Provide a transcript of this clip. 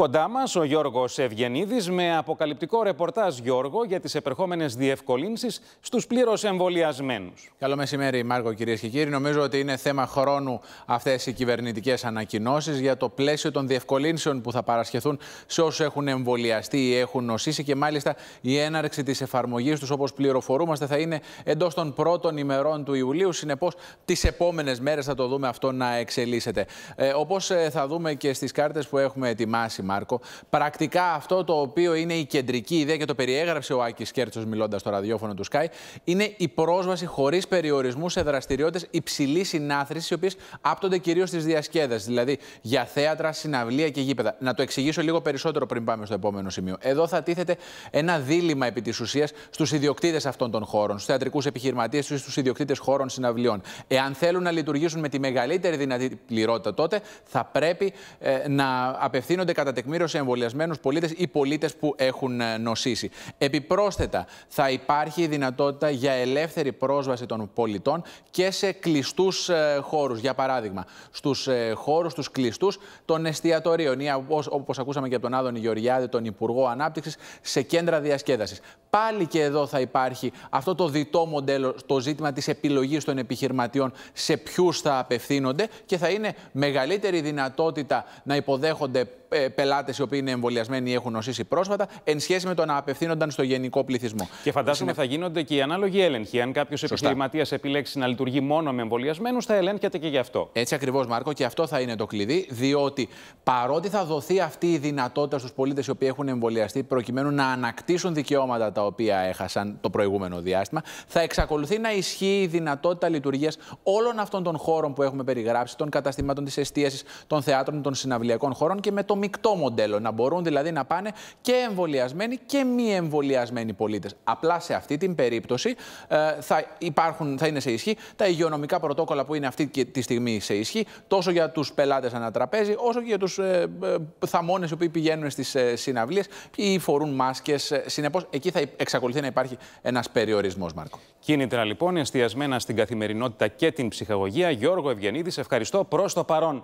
Κοντά μας ο Γιώργος Ευγενίδης με αποκαλυπτικό ρεπορτάζ, Γιώργο, για τις επερχόμενες διευκολύνσεις στους πλήρως εμβολιασμένους. Καλό μεσημέρι, Μάργο, κυρίες και κύριοι. Νομίζω ότι είναι θέμα χρόνου αυτές οι κυβερνητικές ανακοινώσεις για το πλαίσιο των διευκολύνσεων που θα παρασχεθούν σε όσους έχουν εμβολιαστεί ή έχουν νοσήσει. Και μάλιστα η έναρξη της εφαρμογής τους, όπως πληροφορούμαστε, θα είναι εντός των πρώτων ημερών του Ιουλίου. Συνεπώς, τις επόμενες μέρες θα το δούμε αυτό να εξελίσσεται. Ε, όπως ε, θα δούμε και στις κάρτες που έχουμε ετοιμάσει Μάρκο. Πρακτικά αυτό το οποίο είναι η κεντρική ιδέα και το περιέγραψε ο Άκης Κέρτσος μιλώντας στο ραδιόφωνο του Sky, είναι η πρόσβαση χωρίς περιορισμούς σε δραστηριότητες υψηλής συνάθρησης, οι οποίες άπτονται κυρίως στι διασκέδασης, δηλαδή για θέατρα, συναυλία και γήπεδα. Να το εξηγήσω λίγο περισσότερο πριν πάμε στο επόμενο σημείο. Εδώ θα τίθεται ένα δίλημα επί της ουσίας στους ιδιοκτήτες αυτών των χώρων, στους θεατρικούς επιχειρηματίες ή στους ιδιοκτήτες χώρων συναυλιών. Εάν θέλουν να λειτουργήσουν με τη μεγαλύτερη δυνατή πληρότητα, τότε θα πρέπει ε, να απευθύνονται κατά κατεκμήρωση εμβολιασμένους πολίτες ή πολίτες που έχουν ε, νοσήσει. Επιπρόσθετα, θα υπάρχει δυνατότητα για ελεύθερη πρόσβαση των πολιτών και σε κλειστούς ε, χώρους. Για παράδειγμα, στους ε, χώρους του κλειστούς των εστιατορίων ή όπω ακούσαμε και από τον Άδωνη Γεωργιάδη, τον Υπουργό Ανάπτυξης, σε κέντρα διασκέδασης. Πάλι και εδώ θα υπάρχει αυτό το διτό μοντέλο στο ζήτημα της επιλογής των επιχειρηματιών σε ποιους θα απευθύνονται και θα είναι μεγαλύτερη δυνατότητα να υποδέχονται ε, πελάτες οι οποίοι είναι εμβολιασμένοι ή έχουν νοσήσει πρόσφατα, εν σχέση με το να απευθύνονταν στο γενικό πληθυσμό. Και φαντάζομαι είναι... θα γίνονται και οι ανάλογοι έλεγχοι. Αν κάποιος επιχειρηματίας επιλέξει να λειτουργεί μόνο με εμβολιασμένους, θα ελέγχεται και γι' αυτό. Έτσι ακριβώς, Μάρκο, και αυτό θα είναι το κλειδί, διότι παρότι θα δοθεί αυτή η δυνατότητα στους πολίτες οι οποίοι έχουν εμβολιαστεί προκειμένου να ανακτήσουν δικαιώματα τα οποία έχασαν το προηγούμενο διάστημα, θα εξακολουθεί να ισχύει η δυνατότητα λειτουργίας όλων αυτών των χώρων που έχουμε περιγράψει, των καταστημάτων της εστίασης, των θεάτρων, των συναυλιακών χώρων και με το μεικτό μοντέλο. Να μπορούν δηλαδή να πάνε και εμβολιασμένοι και μη εμβολιασμένοι πολίτες. Απλά σε αυτή την περίπτωση ε, θα, υπάρχουν, θα είναι σε ισχύ τα υγειονομικά πρωτόκολλα που είναι αυτή τη στιγμή σε ισχύ, τόσο για τους πελάτες ανατραπέζι, όσο και για τους ε, ε θαμώνες οι οποίοι πηγαίνουν στις ε, συναυλίες ή φορούν μάσκες. Συνεπώς, εκεί θα εξακολουθεί να υπάρχει ένας περιορισμός, Μάρκο. Κίνητρα λοιπόν εστιασμένα στην καθημερινότητα και την ψυχαγωγία. Γιώργο Ευγενίδης, ευχαριστώ προς το παρόν.